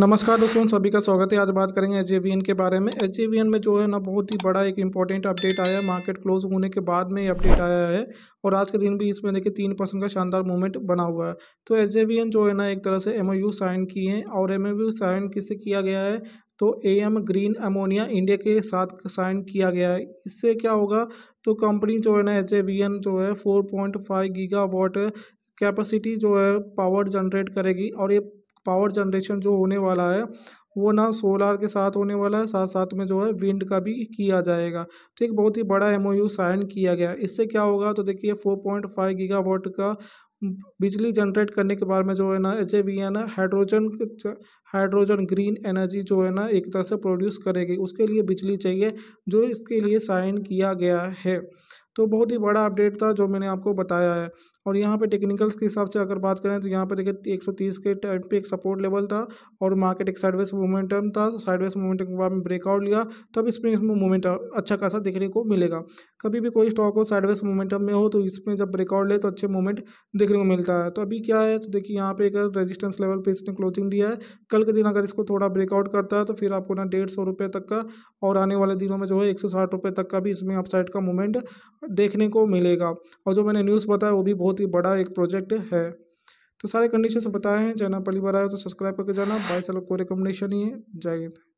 नमस्कार दोस्तों सभी का स्वागत है आज बात करेंगे एच के बारे में एच में जो है ना बहुत ही बड़ा एक इम्पॉर्टेंट अपडेट आया है मार्केट क्लोज होने के बाद में ये अपडेट आया है और आज के दिन भी इसमें देखिए तीन परसेंट का शानदार मूवमेंट बना हुआ है तो एच जो है ना एक तरह से एम साइन की है और एम साइन किससे किया गया है तो A M green ammonia India के साथ साइन किया गया है इससे क्या होगा तो कंपनी जो है ना एच जो है four point five gigawatt capacity जो है पावर जनरेट करेगी और ये पावर जनरेशन जो होने वाला है वो ना सोलार के साथ होने वाला है साथ साथ में जो है विंड का भी किया जाएगा तो एक बहुत ही बड़ा एम साइन किया गया इससे क्या होगा तो देखिए फोर पॉइंट फाइव गीगावाट का बिजली जनरेट करने के बारे में जो है ना एच ए वी ना हाइड्रोजन हाइड्रोजन ग्रीन एनर्जी जो है ना एक तरह से प्रोड्यूस करेगी उसके लिए बिजली चाहिए जो इसके लिए साइन किया गया है तो बहुत ही बड़ा अपडेट था जो मैंने आपको बताया है और यहाँ पे टेक्निकल्स के हिसाब से अगर बात करें तो यहाँ पे देखिए 130 के टाइम पे एक सपोर्ट लेवल था और मार्केट एक साइडवेस मोमेंटम था साइडवेज मोमेंटम के बाद में ब्रेकआउट लिया तब इसमें इसमें मोमेंट अच्छा खासा देखने को मिलेगा कभी भी कोई स्टॉक हो साइडवेज मोमेंटम में हो तो इसमें जब ब्रेकआउट ले तो अच्छे मोमेंट देखने को मिलता है तो अभी क्या है तो देखिए यहाँ पे एक रजिस्टेंस लेवल पर इसने क्लोजिंग दिया है कल के दिन अगर इसको थोड़ा ब्रेकआउट करता है तो फिर आपको ना डेढ़ सौ रुपये तक का और आने वाले दिनों में जो है एक सौ साठ रुपये तक का भी इसमें अपसाइड का मूवमेंट देखने को मिलेगा और जो मैंने न्यूज़ बताया वो भी बहुत ही बड़ा एक प्रोजेक्ट है तो सारे कंडीशन बताए हैं जाना पहली बार आया तो सब्सक्राइब करके जाना बाईस सालों को रिकमेंडेशन ही है जय हिंद